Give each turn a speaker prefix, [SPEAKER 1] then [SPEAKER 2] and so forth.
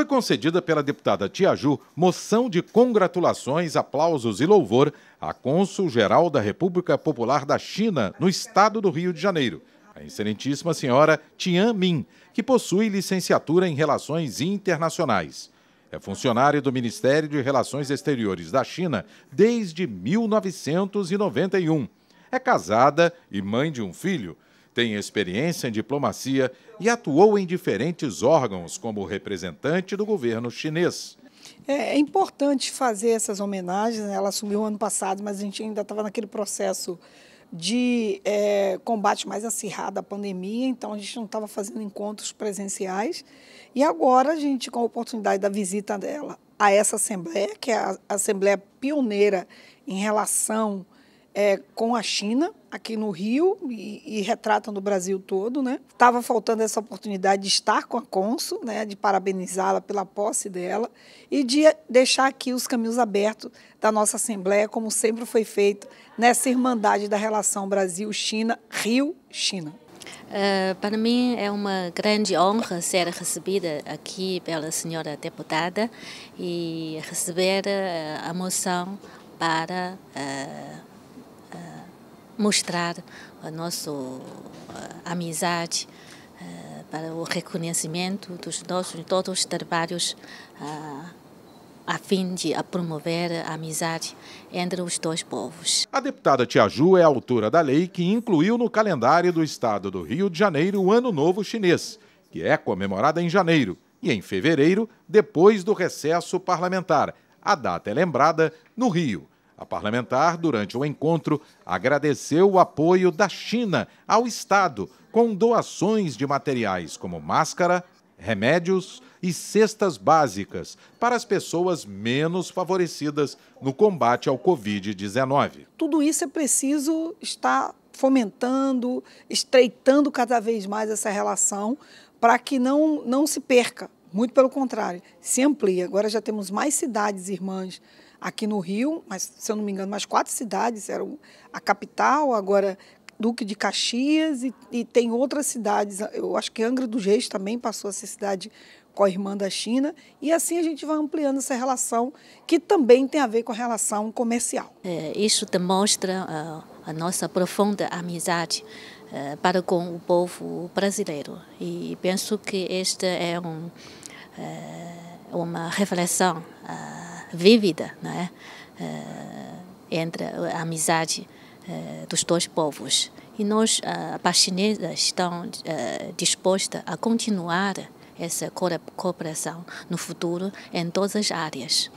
[SPEAKER 1] foi concedida pela deputada Tiaju moção de congratulações, aplausos e louvor à cônsul-geral da República Popular da China no estado do Rio de Janeiro, a excelentíssima senhora Tian Min, que possui licenciatura em Relações Internacionais. É funcionária do Ministério de Relações Exteriores da China desde 1991. É casada e mãe de um filho. Tem experiência em diplomacia e atuou em diferentes órgãos como representante do governo chinês.
[SPEAKER 2] É, é importante fazer essas homenagens. Né? Ela assumiu ano passado, mas a gente ainda estava naquele processo de é, combate mais acirrado à pandemia, então a gente não estava fazendo encontros presenciais. E agora a gente, com a oportunidade da visita dela a essa Assembleia, que é a Assembleia pioneira em relação é, com a China, aqui no Rio e, e retratam no Brasil todo, né? Estava faltando essa oportunidade de estar com a Consul, né? De parabenizá-la pela posse dela e de deixar aqui os caminhos abertos da nossa Assembleia, como
[SPEAKER 3] sempre foi feito nessa irmandade da relação Brasil-China, Rio-China. Uh, é, para mim é uma grande honra ser recebida aqui pela senhora deputada e receber é, a moção para uh, mostrar a nossa eh, amizade eh, para o reconhecimento dos nossos todos os trabalhos eh, a fim de promover a amizade entre os
[SPEAKER 1] dois povos. A deputada Ju é autora da lei que incluiu no calendário do estado do Rio de Janeiro o Ano Novo Chinês, que é comemorada em janeiro e em fevereiro, depois do recesso parlamentar. A data é lembrada no Rio. A parlamentar, durante o encontro, agradeceu o apoio da China ao Estado com doações de materiais como máscara, remédios e cestas básicas para as pessoas menos favorecidas no combate ao Covid-19.
[SPEAKER 2] Tudo isso é preciso estar fomentando, estreitando cada vez mais essa relação para que não, não se perca muito pelo contrário, se amplia. Agora já temos mais cidades irmãs aqui no Rio, mas se eu não me engano, mais quatro cidades eram a capital, agora Duque de Caxias e, e tem outras cidades. Eu acho que Angra dos Reis também passou a ser cidade com a irmã da China, e assim a gente vai ampliando essa
[SPEAKER 3] relação, que também tem a ver com a relação comercial. É, isso demonstra uh, a nossa profunda amizade eh, para com o povo brasileiro. E penso que esta é um, eh, uma reflexão eh, vívida não é? entre a amizade dos dois povos. E nós, a Pachinesa, estão dispostos a continuar essa cooperação no futuro em todas as áreas.